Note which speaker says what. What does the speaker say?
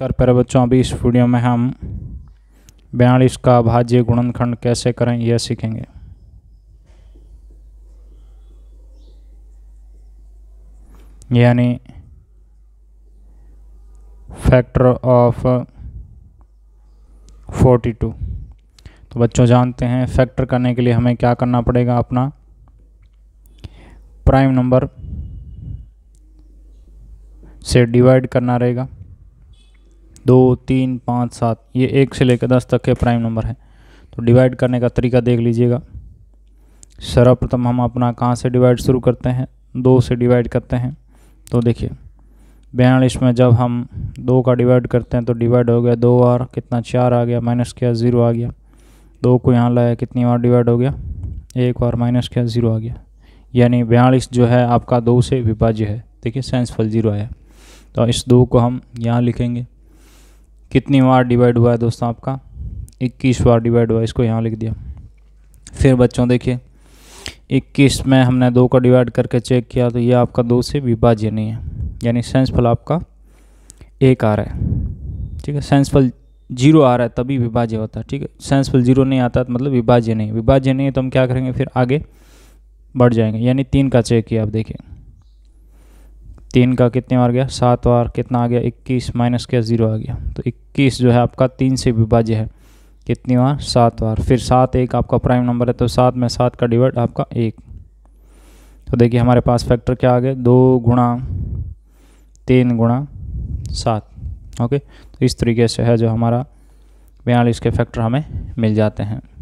Speaker 1: नमस्कार प्यारे बच्चों अभी इस वीडियो में हम बयालीस का भाज्य गुणनखंड कैसे करें यह सीखेंगे यानी फैक्टर ऑफ 42 तो बच्चों जानते हैं फैक्टर करने के लिए हमें क्या करना पड़ेगा अपना प्राइम नंबर से डिवाइड करना रहेगा दो तीन पाँच सात ये एक से लेकर दस तक के प्राइम नंबर हैं तो डिवाइड करने का तरीका देख लीजिएगा सर्वप्रथम हम अपना कहाँ से डिवाइड शुरू करते हैं दो से डिवाइड करते हैं तो देखिए बयालीस में जब हम दो का डिवाइड करते हैं तो डिवाइड हो गया दो बार कितना चार आ गया माइनस किया ज़ीरो आ गया दो को यहाँ लाया कितनी बार डिवाइड हो गया एक बार माइनस किया ज़ीरो आ गया यानी बयालीस जो है आपका दो से विभाज्य है देखिए साइंस फल ज़ीरो आया तो इस दो को हम यहाँ लिखेंगे कितनी बार डिवाइड हुआ है दोस्तों आपका इक्कीस बार डिवाइड हुआ इसको यहाँ लिख दिया फिर बच्चों देखिए इक्कीस में हमने दो का डिवाइड करके चेक किया तो ये आपका दो से विभाज्य नहीं है यानी सेंसफल आपका एक आ रहा है ठीक है सेंसफल जीरो आ रहा है तभी विभाज्य होता है ठीक है सेंसफल जीरो नहीं आता तो मतलब विभाज्य नहीं विभाज्य नहीं है तो हम क्या करेंगे फिर आगे बढ़ जाएंगे यानी तीन का चेक किया आप देखिए तीन का कितने बार गया सात बार कितना आ गया इक्कीस माइनस क्या ज़ीरो आ गया तो इक्कीस जो है आपका तीन से विभाज्य है कितनी बार सात बार फिर सात एक आपका प्राइम नंबर है तो सात में सात का डिवाइड आपका एक तो देखिए हमारे पास फैक्टर क्या आ गया दो गुणा तीन गुणा सात ओके तो इस तरीके से है जो हमारा बयालीस के फैक्टर हमें मिल जाते हैं